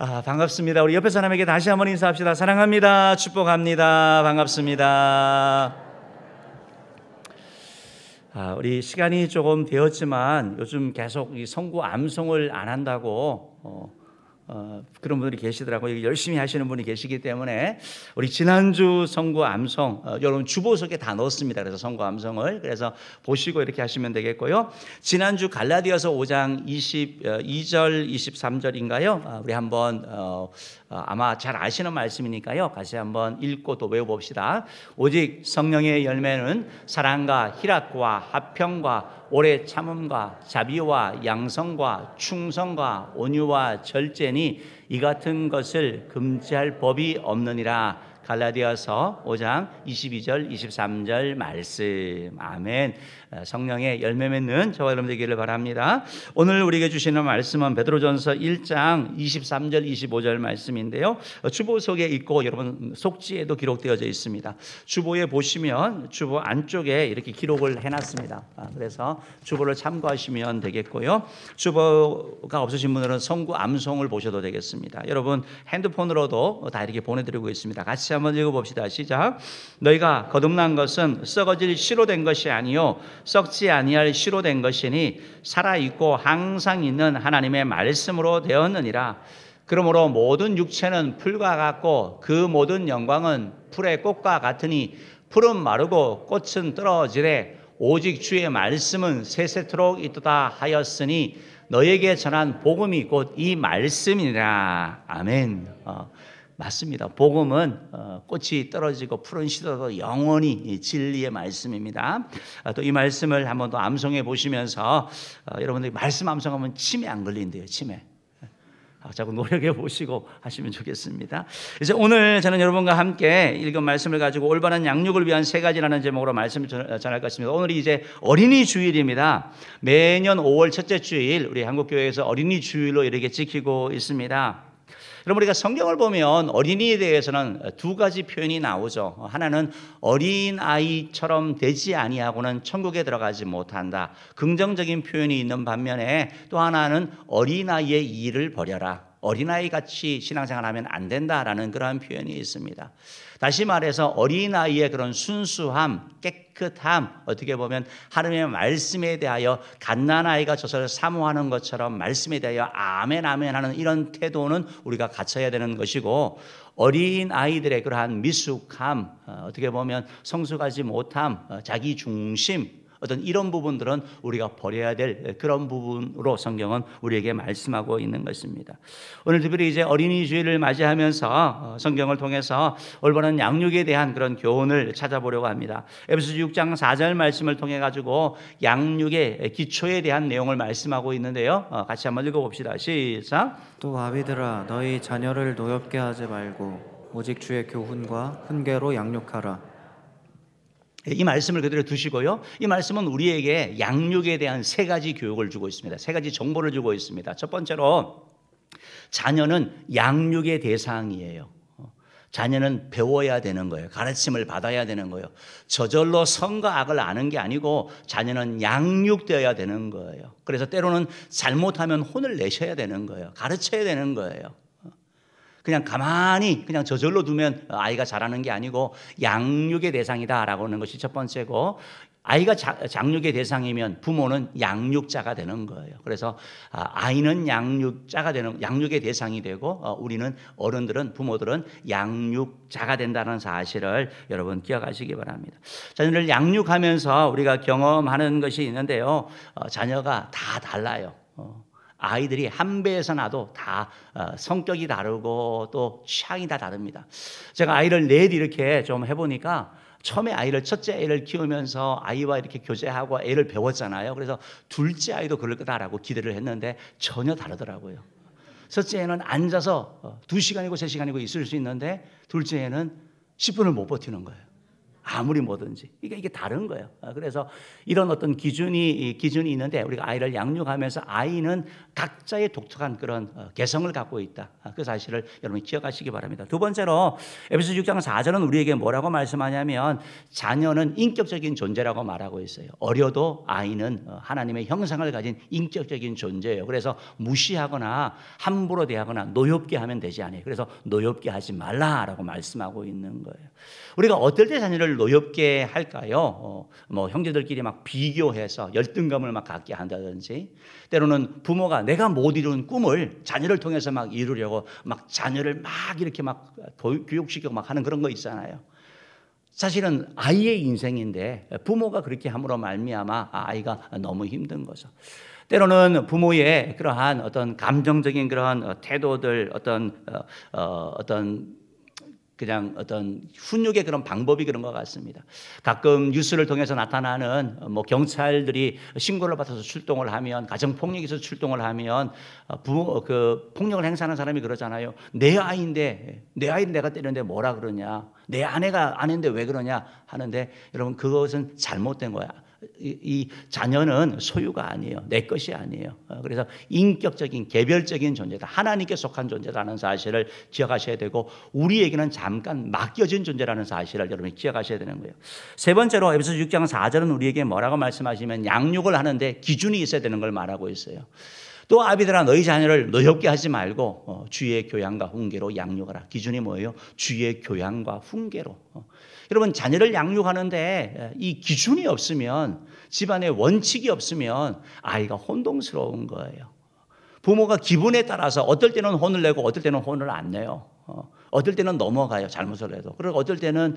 아, 반갑습니다. 우리 옆에 사람에게 다시 한 번 인사합시다. 사랑합니다. 축복합니다. 반갑습니다. 아, 우리 시간이 조금 되었지만 요즘 계속 이 성구 암송을 안 한다고 어, 어, 그런 분들이 계시더라고요. 열심히 하시는 분이 계시기 때문에 우리 지난주 성구 암성 어, 여러분 주보석에 다 넣었습니다. 그래서 성구 암성을 그래서 보시고 이렇게 하시면 되겠고요. 지난주 갈라디아서 5장 22절 23절인가요? 어, 아, 우리 한번 어, 어, 아마 잘 아시는 말씀이니까요. 같이 한번 읽고 또 외워봅시다. 오직 성령의 열매는 사랑과 희락과 합평과 오래 참음과 자비와 양성과 충성과 온유와 절제니 이 같은 것을 금지할 법이 없느니라 갈라디아서 5장 22절 23절 말씀 아멘 어, 성령의 열매 맺는 저와 여러분 되기를 바랍니다 오늘 우리에게 주시는 말씀은 베드로전서 1장 23절 25절 말씀인데요 어, 주보 속에 있고 여러분 속지에도 기록되어져 있습니다 주보에 보시면 주보 안쪽에 이렇게 기록을 해놨습니다 아, 그래서 주보를 참고하시면 되겠고요 주보가 없으신 분들은 성구 암송을 보셔도 되겠습니다 여러분 핸드폰으로도 다 이렇게 보내드리고 있습니다 같이 한번 읽어봅시다. 시작. 너희가 거듭난 것은 썩어질 시로 된 것이 아니요 썩지 아니할 시로 된 것이니 살아 있고 항상 있는 하나님의 말씀으로 되었느니라. 그러므로 모든 육체는 풀과 같고 그 모든 영광은 풀의 꽃과 같으니 풀은 마르고 꽃은 떨어지래 오직 주의 말씀은 세세토록 있도다 하였으니 너에게 전한 복음이 곧 이 말씀이라 아멘. 어. 맞습니다. 복음은 어, 꽃이 떨어지고 푸른 시도도 영원히 진리의 말씀입니다. 아, 또이 말씀을 한번 더 암송해 보시면서 어, 여러분들이 말씀 암송하면 치매 안 걸린대요. 치매. 아, 자꾸 노력해 보시고 하시면 좋겠습니다. 이제 오늘 저는 여러분과 함께 읽은 말씀을 가지고 올바른 양육을 위한 세 가지라는 제목으로 말씀 전할 어, 것입니다. 오늘이 이제 어린이 주일입니다. 매년 5월 첫째 주일 우리 한국 교회에서 어린이 주일로 이렇게 지키고 있습니다. 그럼 우리가 성경을 보면 어린이에 대해서는 두 가지 표현이 나오죠. 하나는 어린 아이처럼 되지 아니하고는 천국에 들어가지 못한다. 긍정적인 표현이 있는 반면에 또 하나는 어린 아이의 일을 버려라. 어린아이 같이 신앙생활하면 안 된다라는 그러한 표현이 있습니다. 다시 말해서 어린아이의 그런 순수함, 깨끗함, 어떻게 보면 하나님의 말씀에 대하여 갓난아이가 저절를 사모하는 것처럼 말씀에 대하여 아멘, 아멘 하는 이런 태도는 우리가 갖춰야 되는 것이고 어린 아이들의 그러한 미숙함, 어, 어떻게 보면 성숙하지 못함, 어, 자기 중심, 어떤 이런 부분들은 우리가 버려야 될 그런 부분으로 성경은 우리에게 말씀하고 있는 것입니다. 오늘 특별히 이제 어린이 주일을 맞이하면서 어, 성경을 통해서 올바른 양육에 대한 그런 교훈을 찾아보려고 합니다. 에베소 6장 4절 말씀을 통해 가지고 양육의 기초에 대한 내용을 말씀하고 있는데요. 어, 같이 한번 읽어봅시다. 시작. 또 아비들아 너희 자녀를 노엽게 하지 말고 오직 주의 교훈과 훈계로 양육하라. 예, 이 말씀을 그대로 두시고요. 이 말씀은 우리에게 양육에 대한 세 가지 교육을 주고 있습니다. 세 가지 정보를 주고 있습니다. 첫 번째로 자녀는 양육의 대상이에요. 어, 자녀는 배워야 되는 거예요. 가르침을 받아야 되는 거예요. 저절로 선과 악을 아는 게 아니고 자녀는 양육되어야 되는 거예요. 그래서 때로는 잘못하면 혼을 내셔야 되는 거예요. 가르쳐야 되는 거예요. 그냥 가만히 그냥 저절로 두면 아이가 자라는 게 아니고 양육의 대상이다라고 하는 것이 첫 번째고 아이가 장육의 대상이면 부모는 양육자가 되는 거예요. 그래서 아, 아이는 양육자가 되는 양육의 대상이 되고 어, 우리는 어른들은 부모들은 양육자가 된다는 사실을 여러분 기억하시기 바랍니다. 자녀를 양육하면서 우리가 경험하는 것이 있는데요. 어, 자녀가 다 달라요. 어, 아이들이 한 배에서 나도 다 어, 성격이 다르고 또 취향이 다 다릅니다. 제가 아이를 넷 이렇게 좀 해보니까 처음에 아이를 첫째 아이를 키우면서 아이와 이렇게 교제하고 애를 배웠잖아요. 그래서 둘째 아이도 그럴 거다라고 기대를 했는데 전혀 다르더라고요. 첫째는 앉아서 어, 두 시간이고 세 시간이고 있을 수 있는데 둘째는 10분을 못 버티는 거예요. 아무리 뭐든지 이게 이게 다른 거예요. 아, 그래서 이런 어떤 기준이 기준이 있는데 우리가 아이를 양육하면서 아이는 각자의 독특한 그런 어, 개성을 갖고 있다. 아, 그 사실을 여러분 기억하시기 바랍니다. 두 번째로 에베소 6장 4절은 우리에게 뭐라고 말씀하냐면 자녀는 인격적인 존재라고 말하고 있어요. 어려도 아이는 어, 하나님의 형상을 가진 인격적인 존재예요. 그래서 무시하거나 함부로 대하거나 노엽게 하면 되지 않아요. 그래서 노엽게 하지 말라라고 말씀하고 있는 거예요. 우리가 어떨 때 자녀를 노엽게 할까요? 어, 뭐 형제들끼리 막 비교해서 열등감을 막 갖게 한다든지 때로는 부모가 내가 못 이룬 꿈을 자녀를 통해서 막 이루려고 막 자녀를 막 이렇게 막 교육시키고 막 하는 그런 거 있잖아요. 사실은 아이의 인생인데 부모가 그렇게 함으로 말미암아 아, 아이가 너무 힘든 거죠. 때로는 부모의 그러한 어떤 감정적인 그러한 어, 태도들 어떤 어, 어, 어떤 그냥 어떤 훈육의 그런 방법이 그런 것 같습니다. 가끔 뉴스를 통해서 나타나는 어, 뭐 경찰들이 신고를 받아서 출동을 하면 가정 폭력에서 출동을 하면 어, 부모 어, 그 폭력을 행사하는 사람이 그러잖아요. 내 아이인데 내 아이 내가 때렸는데 뭐라 그러냐? 내 아내가 아닌데 왜 그러냐 하는데 여러분 그것은 잘못된 거야. 이, 이 자녀는 소유가 아니에요. 내 것이 아니에요. 어, 그래서 인격적인 개별적인 존재다. 하나님께 속한 존재라는 사실을 기억하셔야 되고 우리에게는 잠깐 맡겨진 존재라는 사실을 여러분이 기억하셔야 되는 거예요. 세 번째로 에베소 6장 4절은 우리에게 뭐라고 말씀하시면 양육을 하는데 기준이 있어야 되는 걸 말하고 있어요. 또 아비들아 너희 자녀를 노엽게 하지 말고 어, 주의 교양과 훈계로 양육하라. 기준이 뭐예요? 주의 교양과 훈계로. 어. 여러분 자녀를 양육하는데 이 기준이 없으면 집안에 원칙이 없으면 아이가 혼동스러운 거예요. 부모가 기분에 따라서 어떨 때는 혼을 내고 어떨 때는 혼을 안 내요. 어, 어떨 때는 넘어가요. 잘못을 해도. 그리고 어떨 때는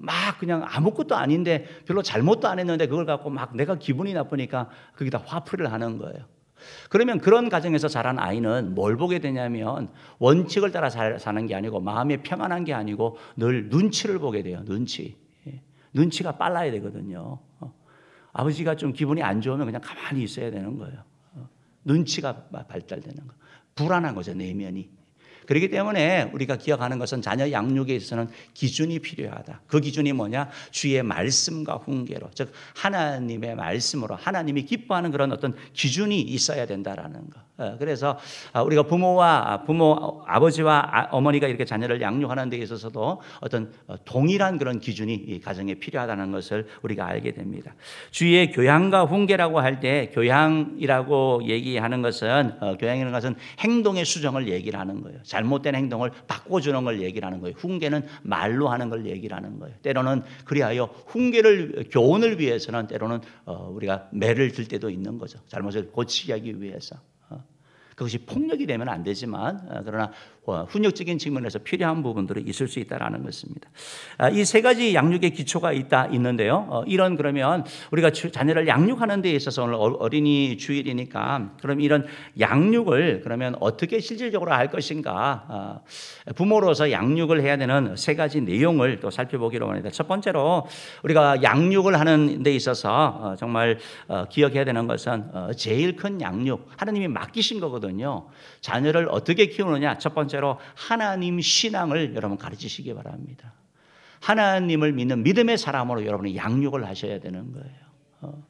막 그냥 아무것도 아닌데 별로 잘못도 안 했는데 그걸 갖고 막 내가 기분이 나쁘니까 거기다 화풀이를 하는 거예요. 그러면 그런 가정에서 자란 아이는 뭘 보게 되냐면 원칙을 따라 사는 게 아니고 마음이 평안한 게 아니고 늘 눈치를 보게 돼요. 눈치. 예. 눈치가 빨라야 되거든요. 어. 아버지가 좀 기분이 안 좋으면 그냥 가만히 있어야 되는 거예요. 어. 눈치가 발달되는 거. 불안한 거죠, 내면이. 그렇기 때문에 우리가 기억하는 것은 자녀 양육에 있어서는 기준이 필요하다. 그 기준이 뭐냐? 주의 말씀과 훈계로. 즉, 하나님의 말씀으로 하나님이 기뻐하는 그런 어떤 기준이 있어야 된다라는 것. 어, 그래서 아, 우리가 부모와 아, 부모 아버지와 아, 어머니가 이렇게 자녀를 양육하는 데 있어서도 어떤 어, 동일한 그런 기준이 가정에 필요하다는 것을 우리가 알게 됩니다. 주위의 교양과 훈계라고 할 때 교양이라고 얘기하는 것은 어, 교양이라는 것은 행동의 수정을 얘기 하는 거예요. 잘못된 행동을 바꿔주는 걸얘기 하는 거예요. 훈계는 말로 하는 걸얘기 하는 거예요. 때로는 그리하여 훈계를 교훈을 위해서는 때로는 우리가 매를 들 때도 있는 거죠. 잘못을 고치기 위해서. 그것이 폭력이 되면 안 되지만 어, 그러나 어, 훈육적인 측면에서 필요한 부분들이 있을 수 있다라는 것입니다. 아, 이세 가지 양육의 기초가 있다 있는데요. 어, 이런 그러면 우리가 자녀를 양육하는 데 있어서 오늘 어린이 주일이니까 그럼 이런 양육을 그러면 어떻게 실질적으로 할 것인가 아, 부모로서 양육을 해야 되는 세 가지 내용을 또 살펴보기로 합니다. 첫 번째로 우리가 양육을 하는 데 있어서 어, 정말 기억해야 되는 것은 제일 큰 양육 하나님이 맡기신 거거든요. 자녀를 어떻게 키우느냐 첫 번째 번째로 하나님 신앙을 여러분 가르치시기 바랍니다. 하나님을 믿는 믿음의 사람으로 여러분이 양육을 하셔야 되는 거예요. 어.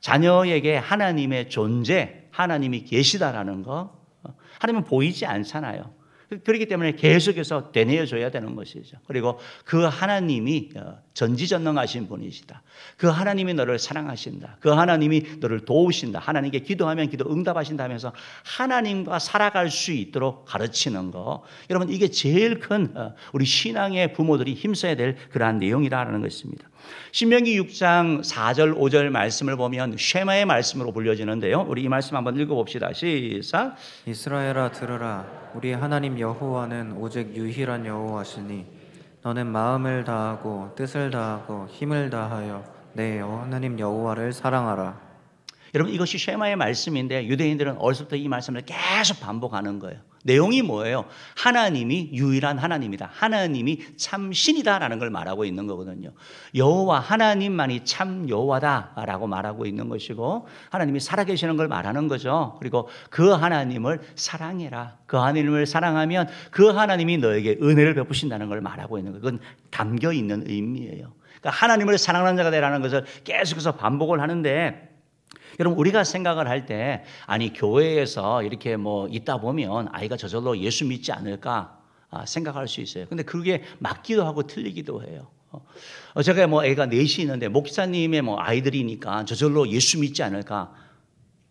자녀에게 하나님의 존재, 하나님이 계시다라는 거, 어. 하나님은 보이지 않잖아요. 그, 그렇기 때문에 계속해서 되뇌어줘야 되는 것이죠. 그리고 그 하나님이 어, 전지전능하신 분이시다. 그 하나님이 너를 사랑하신다. 그 하나님이 너를 도우신다. 하나님께 기도하면 기도 응답하신다 면서 하나님과 살아갈 수 있도록 가르치는 거. 여러분 이게 제일 큰 어, 우리 신앙의 부모들이 힘써야 될 그러한 내용이라는 것입니다. 신명기 6장 4절 5절 말씀을 보면 쉐마의 말씀으로 불려지는데요. 우리 이 말씀 한번 읽어봅시다. 시작. 이스라엘아 들으라 우리 하나님 여호와는 오직 유일한 여호와시니 너는 마음을 다하고 뜻을 다하고 힘을 다하여 내 하나님 여호와를 사랑하라. 여러분 이것이 쉐마의 말씀인데 유대인들은 어려서부터 이 말씀을 계속 반복하는 거예요. 내용이 뭐예요? 하나님이 유일한 하나님이다. 하나님이 참 신이다라는 걸 말하고 있는 거거든요. 여호와 하나님만이 참 여호와다라고 말하고 있는 것이고 하나님이 살아계시는 걸 말하는 거죠. 그리고 그 하나님을 사랑해라. 그 하나님을 사랑하면 그 하나님이 너에게 은혜를 베푸신다는 걸 말하고 있는 거 그건 담겨 있는 의미예요. 그러니까 하나님을 사랑하는 자가 되라는 것을 계속해서 반복을 하는데 여러분 우리가 생각을 할 때 아니 교회에서 이렇게 뭐 있다 보면 아이가 저절로 예수 믿지 않을까 아, 생각할 수 있어요. 근데 그게 맞기도 하고 틀리기도 해요. 어, 어, 제가 뭐 애가 넷이 있는데 목사님의 뭐 아이들이니까 저절로 예수 믿지 않을까?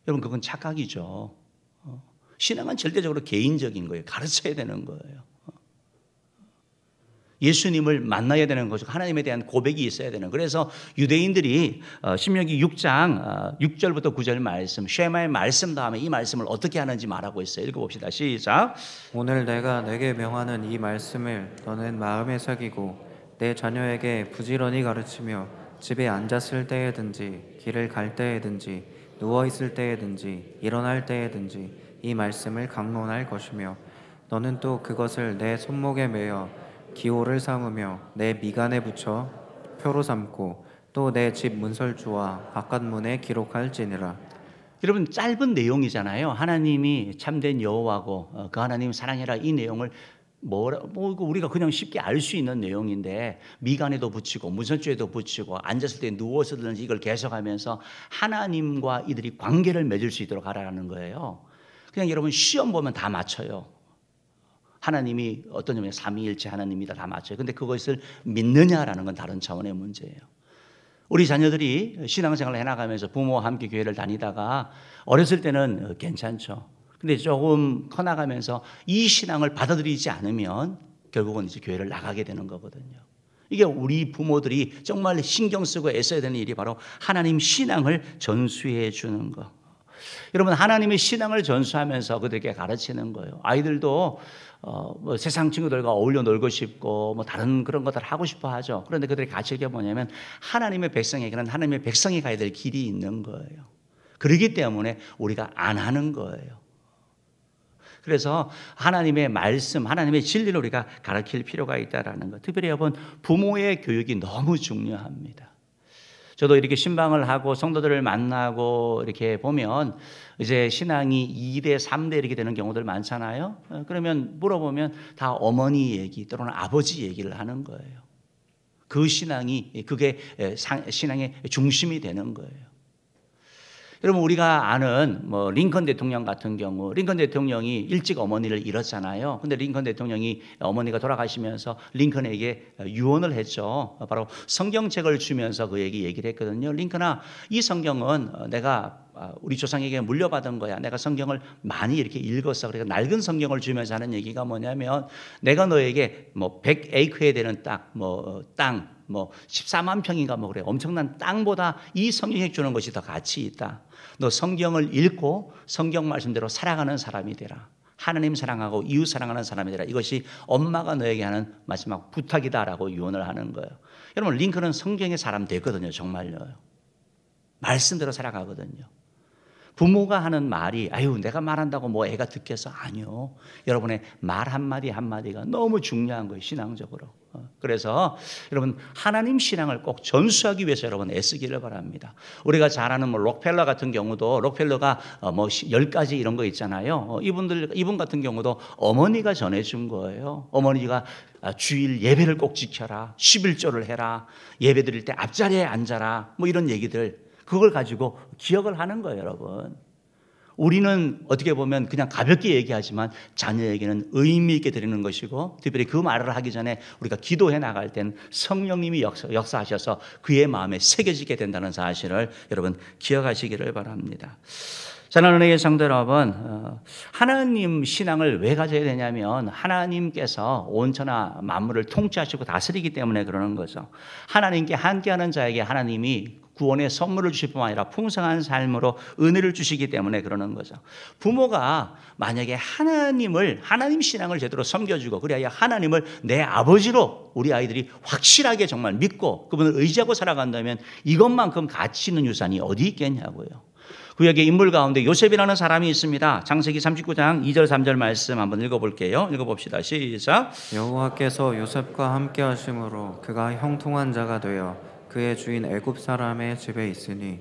여러분 그건 착각이죠. 어, 신앙은 절대적으로 개인적인 거예요. 가르쳐야 되는 거예요. 예수님을 만나야 되는 것이고 하나님에 대한 고백이 있어야 되는 그래서 유대인들이 어, 신명기 6장 6절부터 어, 9절 말씀 쉐마의 말씀 다음에 이 말씀을 어떻게 하는지 말하고 있어요. 읽어봅시다. 시작. 오늘 내가 내게 명하는 이 말씀을 너는 마음에 새기고 내 자녀에게 부지런히 가르치며 집에 앉았을 때에든지 길을 갈 때에든지 누워 있을 때에든지 일어날 때에든지 이 말씀을 강론할 것이며 너는 또 그것을 내 손목에 매어 기호를 삼으며 내 미간에 붙여 표로 삼고 또 내 집 문설주와 바깥문에 기록할지니라. 여러분 짧은 내용이잖아요. 하나님이 참된 여호와고 어, 그 하나님 사랑해라 이 내용을 뭐라, 뭐 우리가 그냥 쉽게 알 수 있는 내용인데 미간에도 붙이고 무선주에도 붙이고 앉았을 때 누워서든지 이걸 계속하면서 하나님과 이들이 관계를 맺을 수 있도록 하라는 거예요. 그냥 여러분 시험 보면 다 맞춰요. 하나님이 어떤 점에 삼위일체 하나님이다 다 맞아요. 근데 그것을 믿느냐라는 건 다른 차원의 문제예요. 우리 자녀들이 신앙생활을 해나가면서 부모와 함께 교회를 다니다가 어렸을 때는 어, 괜찮죠. 근데 조금 커나가면서 이 신앙을 받아들이지 않으면 결국은 이제 교회를 나가게 되는 거거든요. 이게 우리 부모들이 정말 신경 쓰고 애써야 되는 일이 바로 하나님 신앙을 전수해 주는 거. 여러분 하나님의 신앙을 전수하면서 그들에게 가르치는 거예요. 아이들도 어, 뭐 세상 친구들과 어울려 놀고 싶고 뭐 다른 그런 것들 하고 싶어 하죠. 그런데 그들의 가치가 뭐냐면 하나님의 백성에게는 하나님의 백성이 가야 될 길이 있는 거예요. 그러기 때문에 우리가 안 하는 거예요. 그래서 하나님의 말씀, 하나님의 진리를 우리가 가르칠 필요가 있다라는 것. 특별히 여러분 부모의 교육이 너무 중요합니다. 저도 이렇게 신방을 하고 성도들을 만나고 이렇게 보면 이제 신앙이 2대, 3대 이렇게 되는 경우들 많잖아요. 어, 그러면 물어보면 다 어머니 얘기 또는 아버지 얘기를 하는 거예요. 그 신앙이 그게 신앙의 중심이 되는 거예요. 여러분 우리가 아는 뭐 링컨 대통령 같은 경우 링컨 대통령이 일찍 어머니를 잃었잖아요. 근데 링컨 대통령이 어머니가 돌아가시면서 링컨에게 유언을 했죠. 바로 성경책을 주면서 그에게 얘기를 했거든요. 링컨아, 이 성경은 내가 아, 우리 조상에게 물려받은 거야. 내가 성경을 많이 이렇게 읽었어. 그러니까 낡은 성경을 주면서 하는 얘기가 뭐냐면 내가 너에게 뭐 100에이크에 되는 딱 뭐 땅, 뭐 14만 어, 뭐 평인가 뭐 그래. 엄청난 땅보다 이 성경이 주는 것이 더 가치 있다. 너 성경을 읽고 성경 말씀대로 살아가는 사람이 되라. 하나님 사랑하고 이웃 사랑하는 사람이 되라. 이것이 엄마가 너에게 하는 마지막 부탁이다라고 유언을 하는 거예요. 여러분 링크는 성경의 사람 되거든요 정말요. 말씀대로 살아가거든요. 부모가 하는 말이 아유 내가 말한다고 뭐 애가 듣겠어 아니요 여러분의 말 한마디 한마디가 너무 중요한 거예요 신앙적으로 어, 그래서 여러분 하나님 신앙을 꼭 전수하기 위해서 여러분 애쓰기를 바랍니다 우리가 잘 아는 뭐 록펠러 같은 경우도 록펠러가 어, 뭐열 가지 이런 거 있잖아요 어, 이분들 이분 같은 경우도 어머니가 전해준 거예요 어머니가 아, 주일 예배를 꼭 지켜라 11조를 해라 예배 드릴 때 앞자리에 앉아라 뭐 이런 얘기들 그걸 가지고 기억을 하는 거예요, 여러분. 우리는 어떻게 보면 그냥 가볍게 얘기하지만 자녀에게는 의미 있게 드리는 것이고 특별히 그 말을 하기 전에 우리가 기도해 나갈 땐 성령님이 역사, 하셔서 그의 마음에 새겨지게 된다는 사실을 여러분 기억하시기를 바랍니다. 자나은혜의 성도 여러분, 어, 하나님 신앙을 왜 가져야 되냐면 하나님께서 온천하 만물을 통치하시고 다스리기 때문에 그러는 거죠. 하나님께 함께하는 자에게 하나님이 구원의 선물을 주실 뿐만 아니라 풍성한 삶으로 은혜를 주시기 때문에 그러는 거죠. 부모가 만약에 하나님을 하나님 신앙을 제대로 섬겨주고 그래야 하나님을 내 아버지로 우리 아이들이 확실하게 정말 믿고 그분을 의지하고 살아간다면 이것만큼 가치 있는 유산이 어디 있겠냐고요. 구역의 인물 가운데 요셉이라는 사람이 있습니다. 장세기 39장 2절 3절 말씀 한번 읽어볼게요. 읽어봅시다. 시작. 여호와께서 요셉과 함께 하심으로 그가 형통한 자가 되어 그의 주인 애굽 사람의 집에 있으니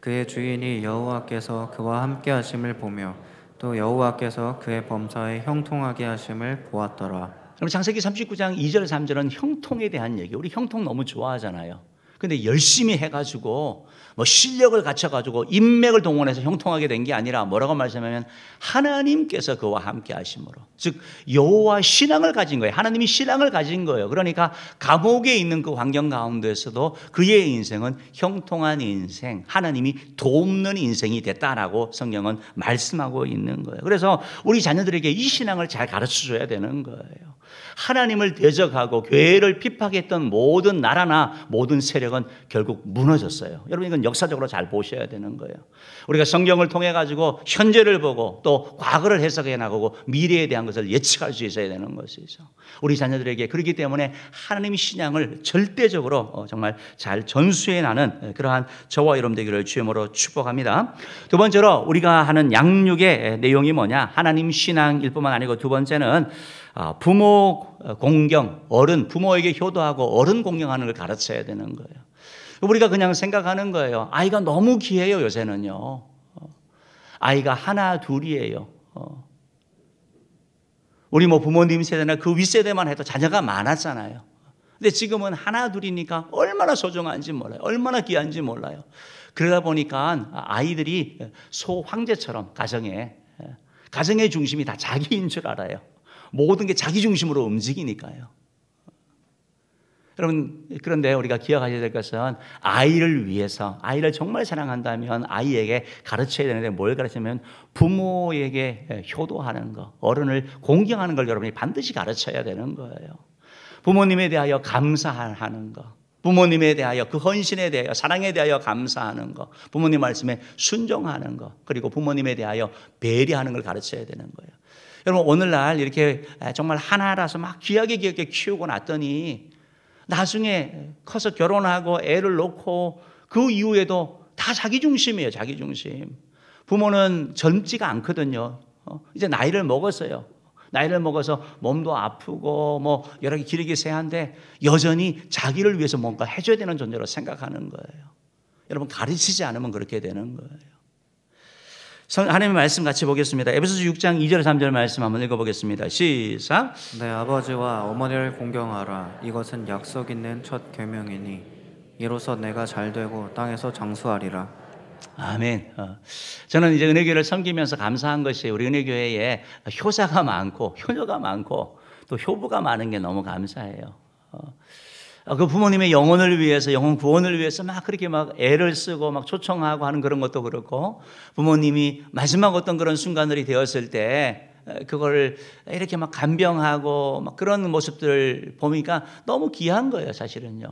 그의 주인이 여호와께서 그와 함께 하심을 보며 또 여호와께서 그의 범사에 형통하게 하심을 보았더라. 그럼 장세기 39장 2절 3절은 형통에 대한 얘기. 우리 형통 너무 좋아하잖아요. 근데 열심히 해가지고 뭐 실력을 갖춰가지고 인맥을 동원해서 형통하게 된 게 아니라 뭐라고 말씀하면 하나님께서 그와 함께 하심으로. 즉, 여호와 신앙을 가진 거예요. 하나님이 신앙을 가진 거예요. 그러니까 감옥에 있는 그 환경 가운데서도 그의 인생은 형통한 인생, 하나님이 돕는 인생이 됐다라고 성경은 말씀하고 있는 거예요. 그래서 우리 자녀들에게 이 신앙을 잘 가르쳐 줘야 되는 거예요. 하나님을 대적하고 교회를 핍박했던 모든 나라나 모든 세력은 결국 무너졌어요. 여러분 이건 역사적으로 잘 보셔야 되는 거예요. 우리가 성경을 통해 가지고 현재를 보고 또 과거를 해석해 나가고 미래에 대한 것을 예측할 수 있어야 되는 것이죠. 우리 자녀들에게 그렇기 때문에 하나님 신앙을 절대적으로 어, 정말 잘 전수해 나는 그러한 저와 여러분 되기를 주님으로 축복합니다. 두 번째로 우리가 하는 양육의 내용이 뭐냐? 하나님 신앙일 뿐만 아니고 두 번째는 어, 부모 공경, 어른, 부모에게 효도하고 어른 공경하는 걸 가르쳐야 되는 거예요. 우리가 그냥 생각하는 거예요. 아이가 너무 귀해요, 요새는요. 아이가 하나, 둘이에요. 어. 우리 뭐 부모님 세대나 그 윗세대만 해도 자녀가 많았잖아요. 근데 지금은 하나, 둘이니까 얼마나 소중한지 몰라요. 얼마나 귀한지 몰라요. 그러다 보니까 아이들이 소황제처럼 가정에, 가정의 중심이 다 자기인 줄 알아요. 모든 게 자기 중심으로 움직이니까요. 여러분, 그런데 우리가 기억하셔야 될 것은 아이를 위해서, 아이를 정말 사랑한다면 아이에게 가르쳐야 되는데 뭘 가르치면 부모에게 효도하는 것 어른을 공경하는 걸 여러분이 반드시 가르쳐야 되는 거예요. 부모님에 대하여 감사하는 거, 부모님에 대하여 그 헌신에 대하여 사랑에 대하여 감사하는 거, 부모님 말씀에 순종하는 거, 그리고 부모님에 대하여 배려하는 걸 가르쳐야 되는 거예요. 여러분 오늘날 이렇게 정말 하나라서 막 귀하게 귀하게 키우고 났더니 나중에 커서 결혼하고 애를 놓고그 이후에도 다 자기 중심이에요. 자기 중심. 부모는 젊지가 않거든요. 어, 이제 나이를 먹었어요. 나이를 먹어서 몸도 아프고 뭐 여러 개기르이 세한데 여전히 자기를 위해서 뭔가 해줘야 되는 존재로 생각하는 거예요. 여러분 가르치지 않으면 그렇게 되는 거예요. 하나님의 말씀 같이 보겠습니다. 에베소서 6장 2절 3절 말씀 한번 읽어보겠습니다. 시작. 내 아버지와 어머니를 공경하라. 이것은 약속 있는 첫 계명이니 이로써 내가 잘 되고 땅에서 장수하리라. 아멘. 어. 저는 이제 은혜교를 섬기면서 감사한 것이 우리 은혜교회에 효자가 많고 효녀가 많고 또 효부가 많은 게 너무 감사해요. 어. 아, 그 부모님의 영혼을 위해서 영혼 구원을 위해서 막 그렇게 막 애를 쓰고 막 초청하고 하는 그런 것도 그렇고 부모님이 마지막 어떤 그런 순간들이 되었을 때 그걸 이렇게 막 간병하고 막 그런 모습들 보니까 너무 귀한 거예요, 사실은요.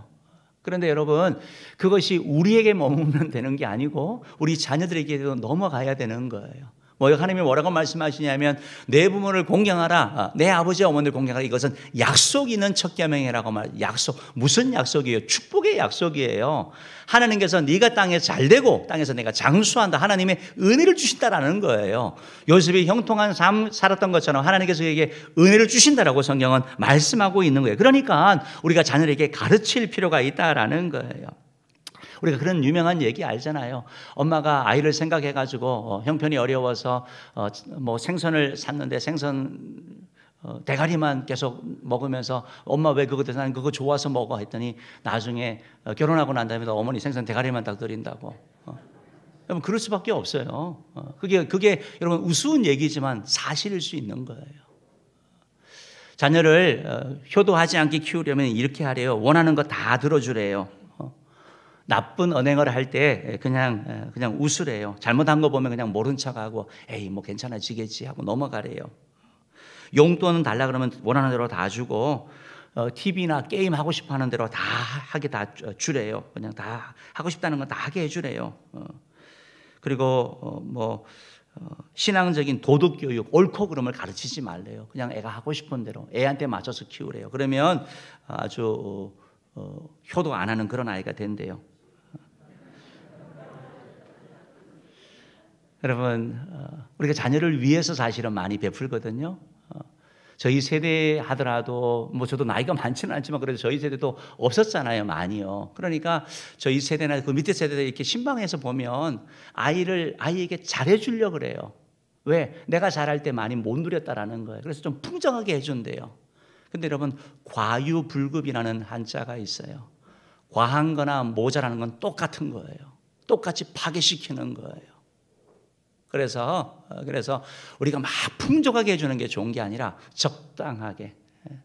그런데 여러분, 그것이 우리에게 머무면 되는 게 아니고 우리 자녀들에게도 넘어가야 되는 거예요. 뭐 하나님이 뭐라고 말씀하시냐면 내 부모를 공경하라. 아, 내아버지 어머니를 공경하라. 이것은 약속 있는 첫 계명이라고 말. 약속. 무슨 약속이에요? 축복의 약속이에요. 하나님께서 네가 땅에 잘 되고 땅에서 내가 장수한다. 하나님의 은혜를 주신다라는 거예요. 요셉이 형통한 삶 살았던 것처럼 하나님께서 에게 은혜를 주신다라고 성경은 말씀하고 있는 거예요. 그러니까 우리가 자녀에게 가르칠 필요가 있다라는 거예요. 우리가 그런 유명한 얘기 알잖아요. 엄마가 아이를 생각해 가지고 어, 형편이 어려워서 어, 뭐 생선을 샀는데 생선 어, 대가리만 계속 먹으면서 엄마 왜 그거 대난 그거 좋아서 먹어 했더니 나중에 결혼하고 난 다음에 어머니 생선 대가리만 딱 드린다고. 그럼 그럴 수밖에 없어요. 그게 그게 여러분 우스운 얘기지만 사실일 수 있는 거예요. 자녀를 효도하지 않게 키우려면 이렇게 하래요. 원하는 거 다 들어주래요. 나쁜 언행을 할 때 그냥 그냥 우스래요. 잘못한 거 보면 그냥 모른 척하고 에이 뭐 괜찮아지겠지 하고 넘어가래요. 용돈은 달라 그러면 원하는 대로 다 주고 어, TV나 게임 하고 싶어 하는 대로 다 하게 다 어, 주래요. 그냥 다 하고 싶다는 건 다 하게 해주래요. 어. 그리고 어, 뭐 어, 신앙적인 도덕 교육, 옳고 그름을 가르치지 말래요. 그냥 애가 하고 싶은 대로 애한테 맞춰서 키우래요. 그러면 아주 어, 어 효도 안 하는 그런 아이가 된대요. 여러분 어, 우리가 자녀를 위해서 사실은 많이 베풀거든요. 어, 저희 세대 하더라도 뭐 저도 나이가 많지는 않지만 그래도 저희 세대도 없었잖아요 많이요. 그러니까 저희 세대나 그 밑에 세대 이렇게 신방에서 보면 아이를 아이에게 잘해주려 그래요. 왜 내가 잘할 때 많이 못 누렸다라는 거예요. 그래서 좀 풍성하게 해준대요. 근데 여러분 과유불급이라는 한자가 있어요. 과한 거나 모자라는 건 똑같은 거예요. 똑같이 파괴시키는 거예요. 그래서 어, 그래서 우리가 막 풍족하게 해주는 게 좋은 게 아니라 적당하게 예,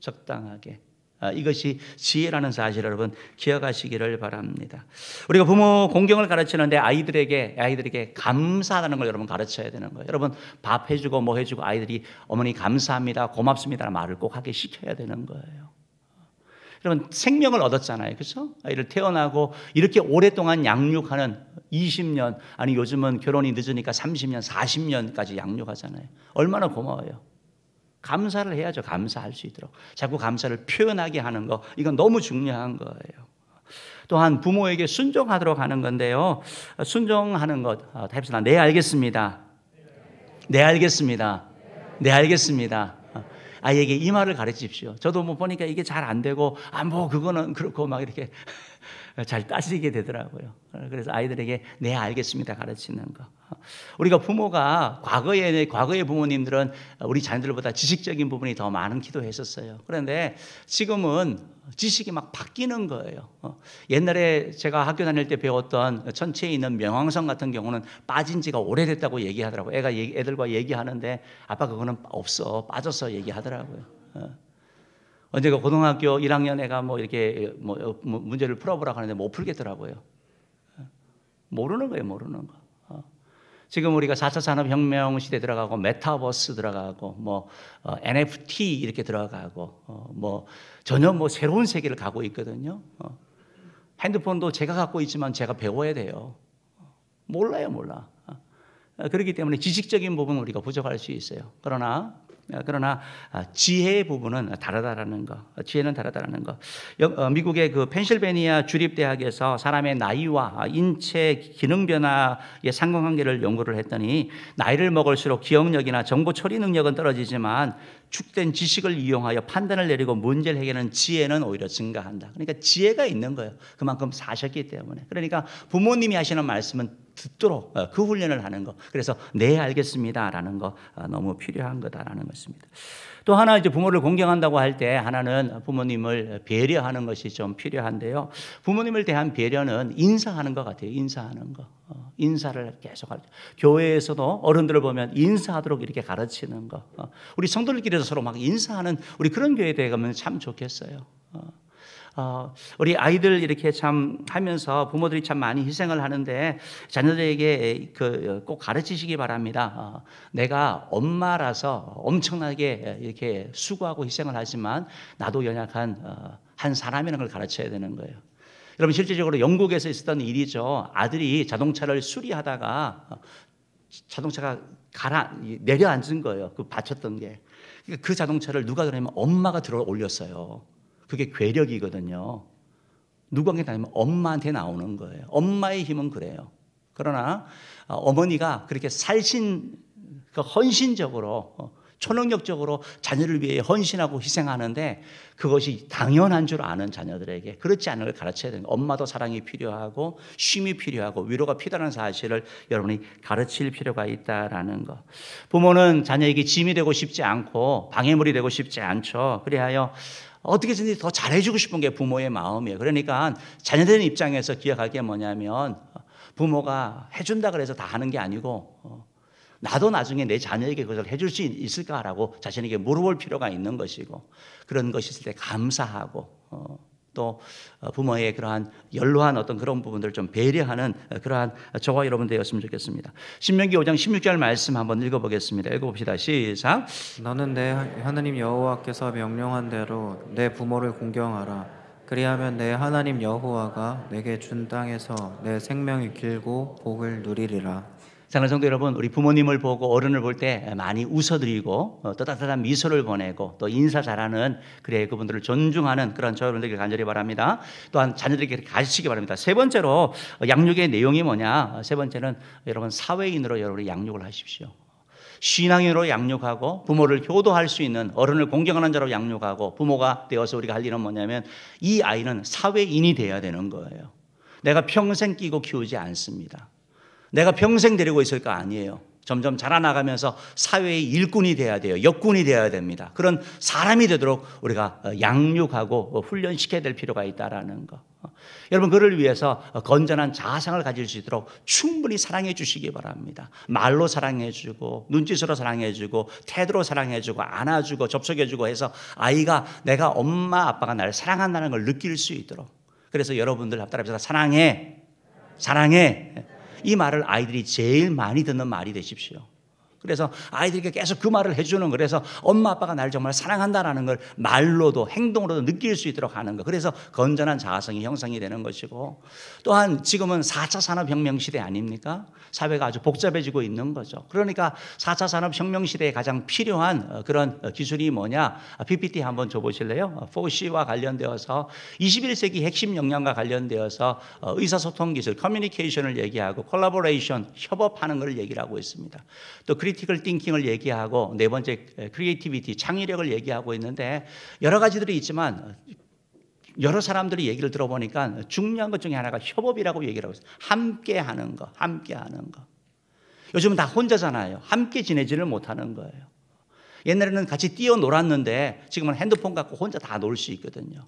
적당하게 아, 이것이 지혜라는 사실 여러분 기억하시기를 바랍니다. 우리가 부모 공경을 가르치는데 아이들에게 아이들에게 감사하는걸 여러분 가르쳐야 되는 거예요. 여러분 밥 해주고 뭐 해주고 아이들이 어머니 감사합니다, 고맙습니다라는 말을 꼭 하게 시켜야 되는 거예요. 여러분 생명을 얻었잖아요, 그렇죠? 아이를 태어나고 이렇게 오랫동안 양육하는 20년, 아니 요즘은 결혼이 늦으니까 30년, 40년까지 양육하잖아요. 얼마나 고마워요. 감사를 해야죠. 감사할 수 있도록. 자꾸 감사를 표현하게 하는 거. 이건 너무 중요한 거예요. 또한 부모에게 순종하도록 하는 건데요. 순종하는 것. 아, 합시다. 네, 알겠습니다. 네, 알겠습니다. 네, 알겠습니다. 아이에게 이 말을 가르치십시오. 저도 뭐 보니까 이게 잘 안 되고 아뭐 그거는 그렇고 막 이렇게 잘 따지게 되더라고요. 그래서 아이들에게 네 알겠습니다 가르치는 거. 우리가 부모가 과거에 과거의 부모님들은 우리 자녀들보다 지식적인 부분이 더 많은 기도했었어요. 그런데 지금은 지식이 막 바뀌는 거예요. 어, 옛날에 제가 학교 다닐 때 배웠던 천체에 있는 명왕성 같은 경우는 빠진 지가 오래됐다고 얘기하더라고. 애가 애들과 얘기하는데 아빠 그거는 없어 빠져서 얘기하더라고요. 어. 언제가 고등학교 1학년 애가 뭐 이렇게 뭐, 어, 뭐 문제를 풀어보라 하는데 못 풀겠더라고요. 모르는 거예요, 모르는 거. 지금 우리가 4차 산업혁명 시대 들어가고 메타버스 들어가고 뭐 어, NFT 이렇게 들어가고 어, 뭐 전혀 뭐 새로운 세계를 가고 있거든요. 어. 핸드폰도 제가 갖고 있지만 제가 배워야 돼요. 어, 몰라요, 몰라. 어, 그렇기 때문에 지식적인 부분 우리가 부족할 수 있어요. 그러나 어, 그러나 아, 지혜의 부분은 다르다라는 거. 어, 지혜는 다르다라는 거. 미국의 그 펜실베니아 주립 대학에서 사람의 나이와 인체 기능 변화의 상관관계를 연구를 했더니 나이를 먹을수록 기억력이나 정보 처리 능력은 떨어지지만 축된 지식을 이용하여 판단을 내리고 문제를 해결하는 지혜는 오히려 증가한다. 그러니까 지혜가 있는 거예요. 그만큼 사셨기 때문에. 그러니까 부모님이 하시는 말씀은 듣도록 어, 그 훈련을 하는 것. 그래서 네 알겠습니다라는 거 어, 너무 필요한 거다라는 것입니다. 또 하나 이제 부모를 공경한다고 할 때 하나는 부모님을 배려하는 것이 좀 필요한데요. 부모님을 대한 배려는 인사하는 것 같아요. 인사하는 거. 어, 인사를 계속 할 교회에서도 어른들을 보면 인사하도록 이렇게 가르치는 거. 우리 성도들끼리도 서로 막 인사하는 우리 그런 교회에 대해 가면 참 좋겠어요. 어, 우리 아이들 이렇게 참 하면서 부모들이 참 많이 희생을 하는데 자녀들에게 그 꼭 가르치시기 바랍니다. 어, 내가 엄마라서 엄청나게 이렇게 수고하고 희생을 하지만 나도 연약한 어, 한 사람이라는 걸 가르쳐야 되는 거예요. 여러분 실제적으로 영국에서 있었던 일이죠. 아들이 자동차를 수리하다가 어, 자동차가 가라 내려앉은 거예요. 그 받쳤던 게. 그러니까 그 자동차를 누가 그러면 엄마가 들어 올렸어요. 그게 괴력이거든요. 누구한테 닮으면 엄마한테 나오는 거예요. 엄마의 힘은 그래요. 그러나 아, 어머니가 그렇게 살신, 그 헌신적으로, 어, 초능력적으로 자녀를 위해 헌신하고 희생하는데 그것이 당연한 줄 아는 자녀들에게 그렇지 않은 걸 가르쳐야 되는 엄마도 사랑이 필요하고 쉼이 필요하고 위로가 필요하는 사실을 여러분이 가르칠 필요가 있다라는 것. 부모는 자녀에게 짐이 되고 싶지 않고 방해물이 되고 싶지 않죠. 그리하여 어떻게든지 더 잘해주고 싶은 게 부모의 마음이에요. 그러니까 자녀들 입장에서 기억할 게 뭐냐면 부모가 해준다 그래서 다 하는 게 아니고 어, 나도 나중에 내 자녀에게 그것을 해줄 수 있을까라고 자신에게 물어볼 필요가 있는 것이고 그런 것이 있을 때 감사하고 어, 또 어, 부모의 그러한 연로한 어떤 그런 부분들을 좀 배려하는 어, 그러한 저와 여러분 되었으면 좋겠습니다. 신명기 5장 16절 말씀 한번 읽어보겠습니다. 읽어봅시다. 시작. 너는 내 하나님 여호와께서 명령한 대로 내 부모를 공경하라. 그리하면 내 하나님 여호와가 내게 준 땅에서 내 생명이 길고 복을 누리리라. 사랑하는 성도 여러분, 우리 부모님을 보고 어른을 볼 때 많이 웃어드리고 어, 또 따뜻한 미소를 보내고 또 인사 잘하는 그래 그분들을 존중하는 그런 저 여러분들께 간절히 바랍니다. 또한 자녀들에게 가르치기 바랍니다. 세 번째로 어, 양육의 내용이 뭐냐? 어, 세 번째는 여러분 사회인으로 여러분이 양육을 하십시오. 신앙인으로 양육하고 부모를 효도할 수 있는 어른을 공경하는 자로 양육하고 부모가 되어서 우리가 할 일은 뭐냐면 이 아이는 사회인이 되어야 되는 거예요. 내가 평생 끼고 키우지 않습니다. 내가 평생 데리고 있을 거 아니에요. 점점 자라나가면서 사회의 일꾼이 돼야 돼요. 역군이 돼야 됩니다. 그런 사람이 되도록 우리가 어, 양육하고 어, 훈련시켜야 될 필요가 있다라는 거. 어, 여러분 그를 위해서 건전한 자아상을 가질 수 있도록 충분히 사랑해 주시기 바랍니다. 말로 사랑해 주고 눈짓으로 사랑해 주고 태도로 사랑해 주고 안아 주고 접촉해 주고 해서 아이가 내가 엄마 아빠가 나를 사랑한다는 걸 느낄 수 있도록. 그래서 여러분들 앞다랍시다. 사랑해. 사랑해. 이 말을 아이들이 제일 많이 듣는 말이 되십시오. 그래서 아이들에게 계속 그 말을 해주는 그래서 엄마 아빠가 날 정말 사랑한다라는 걸 말로도 행동으로도 느낄 수 있도록 하는 거. 그래서 건전한 자아성이 형성이 되는 것이고 또한 지금은 4차 산업혁명 시대 아닙니까? 사회가 아주 복잡해지고 있는 거죠. 그러니까 4차 산업혁명 시대에 가장 필요한 어, 그런 어, 기술이 뭐냐? 아, PPT 한번 줘보실래요? 4C와 어, 관련되어서 21세기 핵심 역량과 관련되어서 의사소통 기술, 커뮤니케이션을 얘기하고 콜라보레이션, 협업하는 걸 얘기를 하고 있습니다. 또 크리 크리티컬 띵킹을 얘기하고 네 번째 크리에이티비티 창의력을 얘기하고 있는데 여러 가지들이 있지만 여러 사람들이 얘기를 들어보니까 중요한 것 중에 하나가 협업이라고 얘기를 하고 있어요. 함께 하는 거, 함께 하는 거. 요즘은 다 혼자잖아요. 함께 지내지를 못하는 거예요. 옛날에는 같이 뛰어 놀았는데 지금은 핸드폰 갖고 혼자 다 놀 수 있거든요.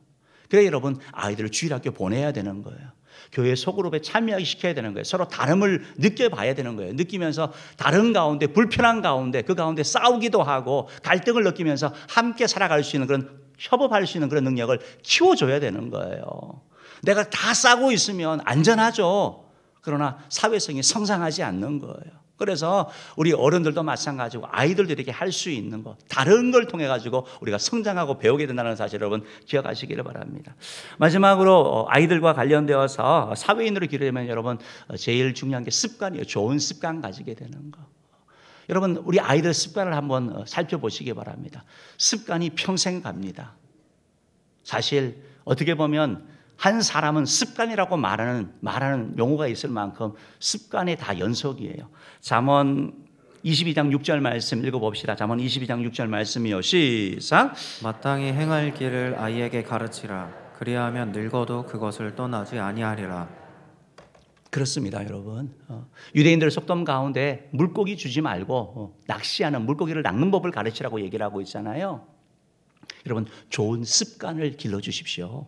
그래 여러분 아이들을 주일학교 보내야 되는 거예요. 교회 소그룹에 참여하기 시켜야 되는 거예요. 서로 다름을 느껴봐야 되는 거예요. 느끼면서 다른 가운데 불편한 가운데 그 가운데 싸우기도 하고 갈등을 느끼면서 함께 살아갈 수 있는 그런 협업할 수 있는 그런 능력을 키워줘야 되는 거예요. 내가 다 싸고 있으면 안전하죠. 그러나 사회성이 성장하지 않는 거예요. 그래서 우리 어른들도 마찬가지고 아이들들에게할 수 있는 것, 다른 걸 통해 가지고 우리가 성장하고 배우게 된다는 사실 여러분 기억하시기를 바랍니다. 마지막으로 어, 아이들과 관련되어서 사회인으로 기르려면 여러분 어, 제일 중요한 게 습관이에요. 좋은 습관 가지게 되는 거. 여러분 우리 아이들 습관을 한번 어, 살펴보시기 바랍니다. 습관이 평생 갑니다. 사실 어떻게 보면 한 사람은 습관이라고 말하는 말하는 용어가 있을 만큼 습관의 다 연속이에요. 잠언 22장 6절 말씀 읽어봅시다. 잠언 22장 6절 말씀이요. 시작. 마땅히 행할 길을 아이에게 가르치라. 그리하면 늙어도 그것을 떠나지 아니하리라. 그렇습니다, 여러분. 어, 유대인들의 속담 가운데 물고기 주지 말고 어, 낚시하는 물고기를 낚는 법을 가르치라고 얘기를 하고 있잖아요. 여러분, 좋은 습관을 길러 주십시오.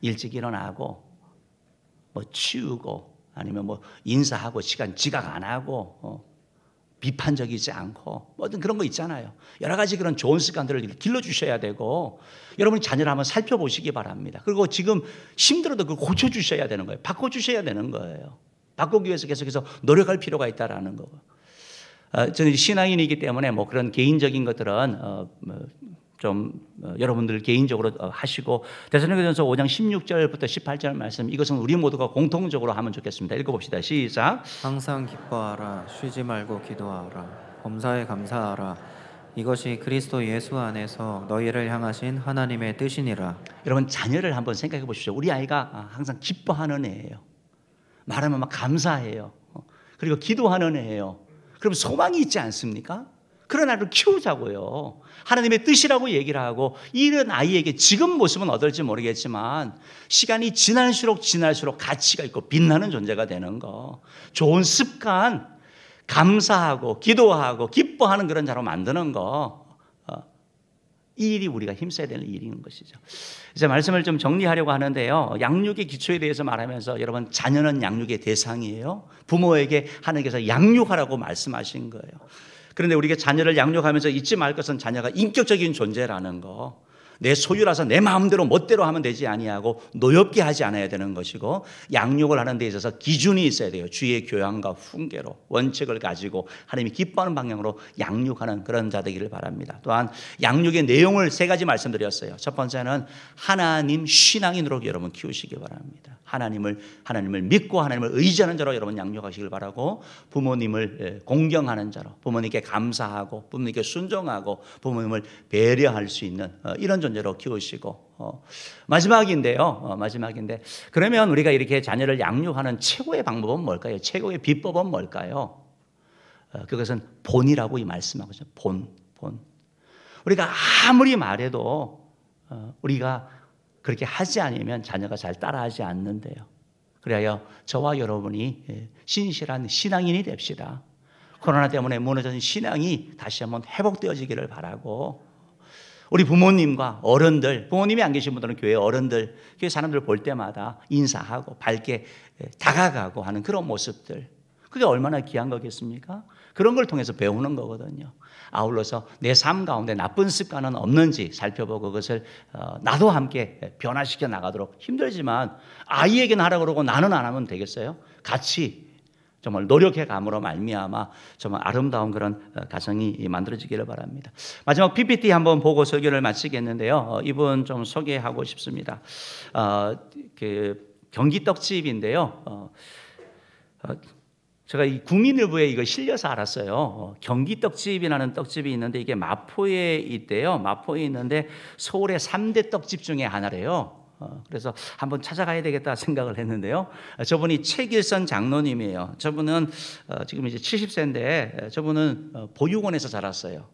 일찍 일어나고 뭐 치우고 아니면 뭐 인사하고 시간 지각 안 하고 어, 비판적이지 않고 뭐든 그런 거 있잖아요. 여러 가지 그런 좋은 습관들을 길러 주셔야 되고 여러분이 자녀를 한번 살펴보시기 바랍니다. 그리고 지금 힘들어도 그 고쳐 주셔야 되는 거예요. 바꿔 주셔야 되는 거예요. 바꾸기 위해서 계속해서 노력할 필요가 있다라는 거고. 어, 저는 신앙인이기 때문에 뭐 그런 개인적인 것들은 어, 뭐좀 어, 여러분들 개인적으로 어, 하시고 대선에전서 5장 16절부터 18절 말씀 이것은 우리 모두가 공통적으로 하면 좋겠습니다. 읽어봅시다. 시작. 항상 기뻐하라. 쉬지 말고 기도하라. 범사에 감사하라. 이것이 그리스도 예수 안에서 너희를 향하신 하나님의 뜻이니라. 여러분 자녀를 한번 생각해 보십시오. 우리 아이가 아, 항상 기뻐하는 애예요. 말하면 막 감사해요. 어, 그리고 기도하는 애예요. 그럼 소망이 있지 않습니까? 그런 아이를 키우자고요. 하나님의 뜻이라고 얘기를 하고 이런 아이에게 지금 모습은 어떨지 모르겠지만 시간이 지날수록 지날수록 가치가 있고 빛나는 존재가 되는 거. 좋은 습관, 감사하고 기도하고 기뻐하는 그런 자로 만드는 거. 어, 이 일이 우리가 힘써야 되는 일인 것이죠. 이제 말씀을 좀 정리하려고 하는데요. 양육의 기초에 대해서 말하면서 여러분 자녀는 양육의 대상이에요. 부모에게 하나님께서 양육하라고 말씀하신 거예요. 그런데 우리가 자녀를 양육하면서 잊지 말 것은 자녀가 인격적인 존재라는 거. 내 소유라서 내 마음대로 멋대로 하면 되지 아니하고 노엽게 하지 않아야 되는 것이고 양육을 하는 데 있어서 기준이 있어야 돼요. 주의 교양과 훈계로 원칙을 가지고 하나님이 기뻐하는 방향으로 양육하는 그런 자 되기를 바랍니다. 또한 양육의 내용을 세 가지 말씀드렸어요. 첫 번째는 하나님 신앙인으로 여러분 키우시기 바랍니다. 하나님을 하나님을 믿고 하나님을 의지하는 자로 여러분 양육하시길 바라고 부모님을 예, 공경하는 자로 부모님께 감사하고 부모님께 순종하고 부모님을 배려할 수 있는 어, 이런 존재로 키우시고 어, 마지막인데요. 어, 마지막인데 그러면 우리가 이렇게 자녀를 양육하는 최고의 방법은 뭘까요? 최고의 비법은 뭘까요? 그것은 본이라고 이 말씀하고 있어요. 본, 본. 우리가 아무리 말해도 우리가 그렇게 하지 않으면 자녀가 잘 따라하지 않는데요. 그래야 저와 여러분이 예, 신실한 신앙인이 됩시다. 코로나 때문에 무너진 신앙이 다시 한번 회복되어지기를 바라고 우리 부모님과 어른들, 부모님이 안 계신 분들은 교회 어른들, 교회 사람들 볼 때마다 인사하고 밝게 예, 다가가고 하는 그런 모습들 그게 얼마나 귀한 거겠습니까? 그런 걸 통해서 배우는 거거든요. 아울러서 내 삶 가운데 나쁜 습관은 없는지 살펴보고 그것을 어, 나도 함께 변화시켜 나가도록 힘들지만 아이에게는 하라고 그러고 나는 안 하면 되겠어요? 같이 정말 노력해 감으로 말미암아 정말 아름다운 그런 어, 가정이 만들어지기를 바랍니다. 마지막 PPT 한번 보고 설교를 마치겠는데요. 어, 이분 좀 소개하고 싶습니다. 어, 그 경기 떡집인데요. 어, 제가 이 국민일보에 이거 실려서 알았어요. 어, 경기 떡집이라는 떡집이 있는데 이게 마포에 있대요. 마포에 있는데 서울의 3대 떡집 중에 하나래요. 어, 그래서 한번 찾아가야 되겠다 생각을 했는데요. 아, 저분이 최길선 장로님이에요. 저분은 어, 지금 이제 70세인데 어, 저분은 어, 보육원에서 자랐어요.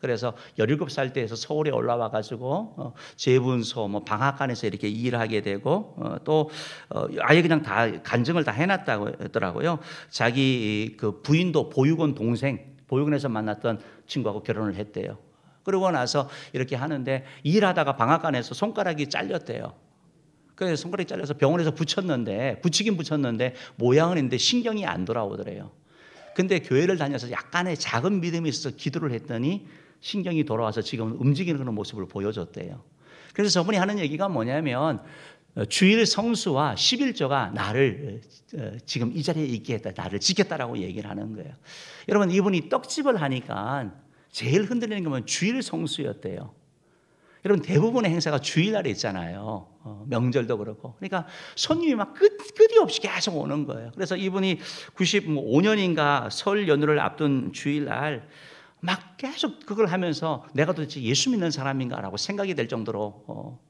그래서 17살 때에서 서울에 올라와 가지고 어, 재분소 뭐 방학관에서 이렇게 일 하게 되고 어, 또 어, 아예 그냥 다 간증을 다 해놨다고 했더라고요. 자기 그 부인도 보육원 동생 보육원에서 만났던 친구하고 결혼을 했대요. 그러고 나서 이렇게 하는데 일하다가 방학관에서 손가락이 잘렸대요. 그래서 손가락이 잘려서 병원에서 붙였는데 붙이긴 붙였는데 모양은 있는데 신경이 안 돌아오더래요. 근데 교회를 다녀서 약간의 작은 믿음이 있어서 기도를 했더니 신경이 돌아와서 지금 움직이는 그런 모습을 보여줬대요. 그래서 저분이 하는 얘기가 뭐냐면 어, 주일 성수와 11조가 나를 어, 지금 이 자리에 있게 했다, 나를 지켰다라고 얘기를 하는 거예요. 여러분, 이분이 떡집을 하니까 제일 흔들리는 게 주일 성수였대요. 여러분, 대부분의 행사가 주일날에 있잖아요. 어, 명절도 그렇고. 그러니까 손님이 막 끝, 끝이 없이 계속 오는 거예요. 그래서 이분이 95년인가 설 연휴를 앞둔 주일날 막 계속 그걸 하면서 내가 도대체 예수 믿는 사람인가라고 생각이 될 정도로 어,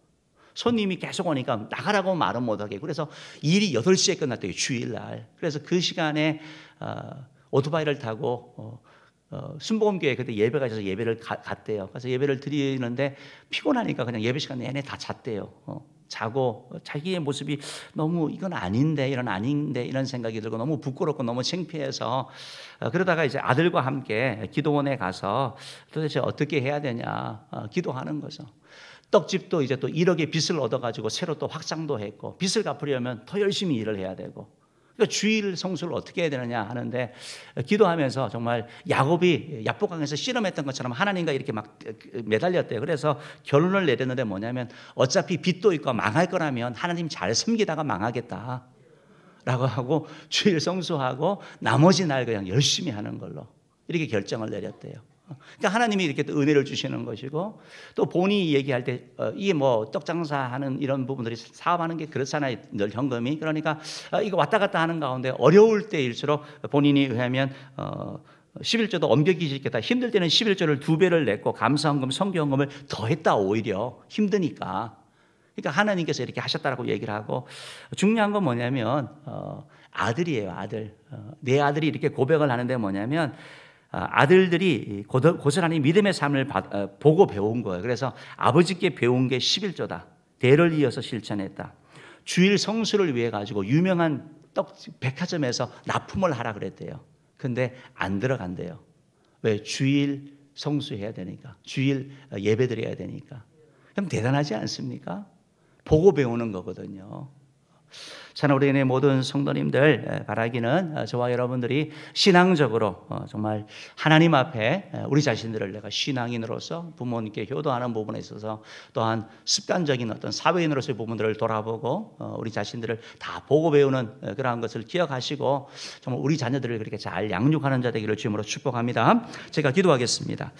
손님이 계속 오니까 나가라고 말은 못하게 그래서 일이 8시에 끝났대요 주일날 그래서 그 시간에 어, 오토바이를 타고 어, 어, 순복음교회 그때 예배가 있어서 예배를 가, 갔대요 그래서 예배를 드리는데 피곤하니까 그냥 예배 시간 내내 다 잤대요 어. 자고 어, 자기의 모습이 너무 이건 아닌데 이런 아닌데 이런 생각이 들고 너무 부끄럽고 너무 창피해서 어, 그러다가 이제 아들과 함께 기도원에 가서 도대체 어떻게 해야 되냐 어, 기도하는 거죠. 떡집도 이제 또 1억의 빚을 얻어가지고 새로 또 확장도 했고 빚을 갚으려면 더 열심히 일을 해야 되고 그러니까 주일 성수를 어떻게 해야 되느냐 하는데 기도하면서 정말 야곱이 야복강에서 실험했던 것처럼 하나님과 이렇게 막 매달렸대요. 그래서 결론을 내렸는데 뭐냐면 어차피 빚도 있고 망할 거라면 하나님 잘 숨기다가 망하겠다. 라고 하고 주일 성수하고 나머지 날 그냥 열심히 하는 걸로 이렇게 결정을 내렸대요. 그러니까 하나님이 이렇게 또 은혜를 주시는 것이고 또 본인이 얘기할 때 어, 이게 뭐 떡장사 하는 이런 부분들이 사업하는 게 그렇잖아요. 늘 현금이 그러니까 어, 이거 왔다 갔다 하는 가운데 어려울 때일수록 본인이 의하면 어 11조도 엄격히 지켰다. 힘들 때는 11조를 두 배를 냈고 감사헌금, 성경헌금을 더했다 오히려 힘드니까. 그러니까 하나님께서 이렇게 하셨다라고 얘기를 하고 중요한 건 뭐냐면 어, 아들이에요 아들. 어, 내 아들이 이렇게 고백을 하는데 뭐냐면 아, 아들들이 고스란히 믿음의 삶을 어, 보고 배운 거예요. 그래서 아버지께 배운 게 11조다. 대를 이어서 실천했다. 주일 성수를 위해 가지고 유명한 떡 백화점에서 납품을 하라 그랬대요. 근데 안 들어간대요. 왜 주일 성수해야 되니까. 주일 어, 예배드려야 되니까. 그럼 대단하지 않습니까? 보고 배우는 거거든요. 참 우리 은혜 모든 성도님들 바라기는 어, 저와 여러분들이 신앙적으로 어, 정말 하나님 앞에 우리 자신들을 내가 신앙인으로서 부모님께 효도하는 부분에 있어서 또한 습관적인 어떤 사회인으로서의 부분들을 돌아보고 어, 우리 자신들을 다 보고 배우는 그러한 것을 기억하시고 정말 우리 자녀들을 그렇게 잘 양육하는 자 되기를 주님으로 축복합니다. 제가 기도하겠습니다.